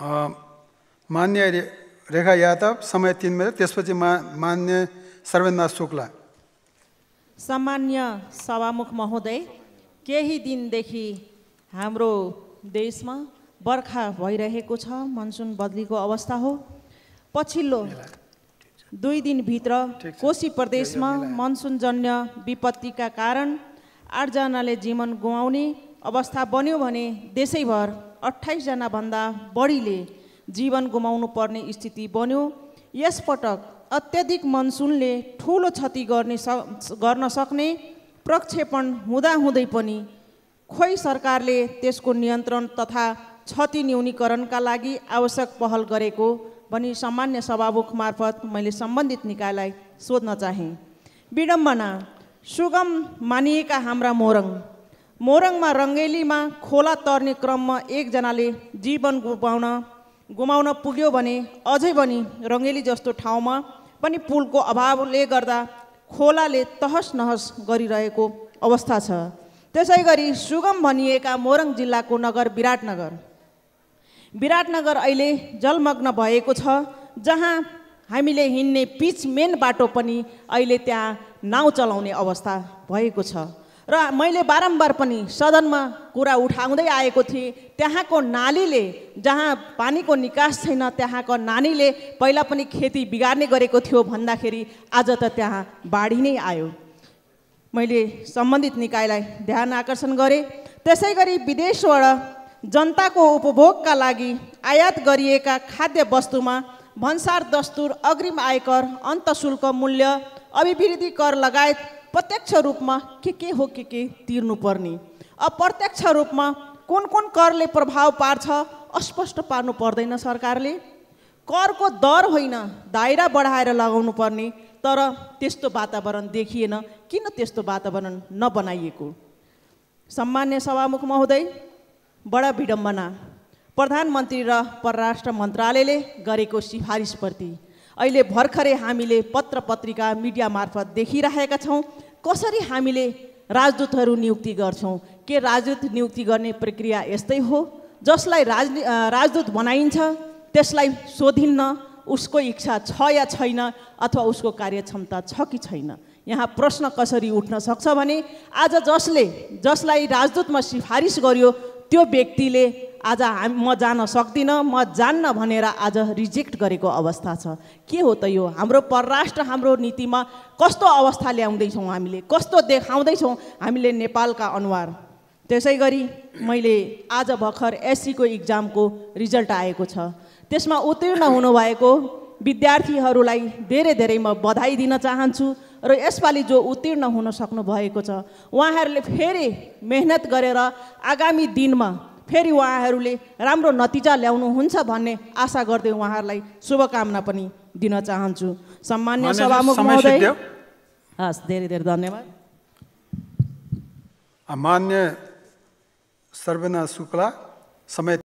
मान्य रे रेखा यादव समय तिन मिनट त्यसपछि मा मान्य सर्वेन्द्रनाथ शुक्ला सामान्य सभामुख महोदय केही दिनदेखि हाम्रो देशमा बर्खा भइरहेको छ मनसुन बदलीको अवस्था हो पछिल्लो दुई दिनभित्र कोशी प्रदेशमा मनसुनजन्य विपत्तिका कारण आठजनाले जीवन गुमाउने अवस्था बन्यो भने देशैभर अठाइसजनाभन्दा बढीले जीवन गुमाउनु पर्ने स्थिति बन्यो यसपटक अत्यधिक मनसुनले ठुलो क्षति गर्ने स गर्न सक्ने प्रक्षेपण हुँदाहुँदै पनि खोइ सरकारले त्यसको नियन्त्रण तथा क्षति न्यूनीकरणका लागि आवश्यक पहल गरेको भनी सामान्य सभामुख मार्फत मैले सम्बन्धित निकायलाई सोध्न चाहेँ विडम्बना सुगम मानिएका हाम्रा मोरङ मोरङमा रङ्गेलीमा खोला तर्ने क्रममा एकजनाले जीवन गुमाउन गुमाउन पुग्यो भने अझै पनि रङ्गेली जस्तो ठाउँमा पनि पुलको अभावले गर्दा खोलाले तहस नहस गरिरहेको अवस्था छ त्यसै गरी सुगम भनिएका मोरङ जिल्लाको नगर विराटनगर विराटनगर अहिले जलमग्न भएको छ जहाँ हामीले हिँड्ने पिच मेन बाटो पनि अहिले त्यहाँ नाउ चलाउने अवस्था भएको छ र मैले बारम्बार पनि सदनमा कुरा उठाउँदै आएको थिएँ त्यहाँको नालीले जहाँ पानीको निकास छैन त्यहाँको नानीले पहिला पनि खेती बिगार्ने गरेको थियो भन्दाखेरि आज त त्यहाँ बाढी नै आयो मैले सम्बन्धित निकायलाई ध्यान आकर्षण गरेँ त्यसै गरी विदेशबाट जनताको उपभोगका लागि आयात गरिएका खाद्य वस्तुमा भन्सार दस्तुर अग्रिम आयकर अन्तशुल्क मूल्य अभिवृद्धि कर लगायत प्रत्यक्ष रूपमा के के हो के के तिर्नुपर्ने अप्रत्यक्ष रूपमा कुन कुन करले प्रभाव पार्छ अस्पष्ट पार्नु पर्दैन सरकारले करको दर होइन दायरा बढाएर लगाउनु पर्ने तर त्यस्तो वातावरण देखिएन किन त्यस्तो वातावरण नबनाइएको सामान्य सभामुख महोदय बडा विडम्बना प्रधानमन्त्री र परराष्ट्र मन्त्रालयले गरेको सिफारिसप्रति अहिले भर्खरै हामीले पत्र पत्रिका मिडिया मार्फत देखिरहेका छौँ कसरी हामीले राजदूतहरू नियुक्ति गर्छौँ के राजदूत नियुक्ति गर्ने प्रक्रिया यस्तै हो जसलाई राज राजदूत बनाइन्छ त्यसलाई सोधिन्न उसको इच्छा छ या छैन अथवा उसको कार्यक्षमता छ कि छैन यहाँ प्रश्न कसरी उठ्न सक्छ भने आज जसले जसलाई राजदूतमा सिफारिस गर्यो त्यो व्यक्तिले आज हाम म जान सक्दिनँ म जान्न भनेर आज रिजेक्ट गरेको अवस्था छ के हो त यो हाम्रो परराष्ट्र हाम्रो नीतिमा कस्तो अवस्था ल्याउँदैछौँ हामीले कस्तो देखाउँदैछौँ हामीले नेपालका अनुहार त्यसै गरी मैले आज भर्खर एससीको इक्जामको रिजल्ट आएको छ त्यसमा उत्तीर्ण हुनुभएको विद्यार्थीहरूलाई धेरै धेरै म बधाई दिन चाहन्छु र यसपालि जो उत्तीर्ण हुन सक्नुभएको छ उहाँहरूले फेरि मेहनत गरेर आगामी दिनमा फेरि उहाँहरूले राम्रो नतिजा ल्याउनुहुन्छ भन्ने आशा गर्दै उहाँहरूलाई शुभकामना पनि दिन चाहन्छु सम्मान्य सभामुख महोदय हस् धेरै धेरै धन्यवाद मान्य सर्वना शुक्ला समय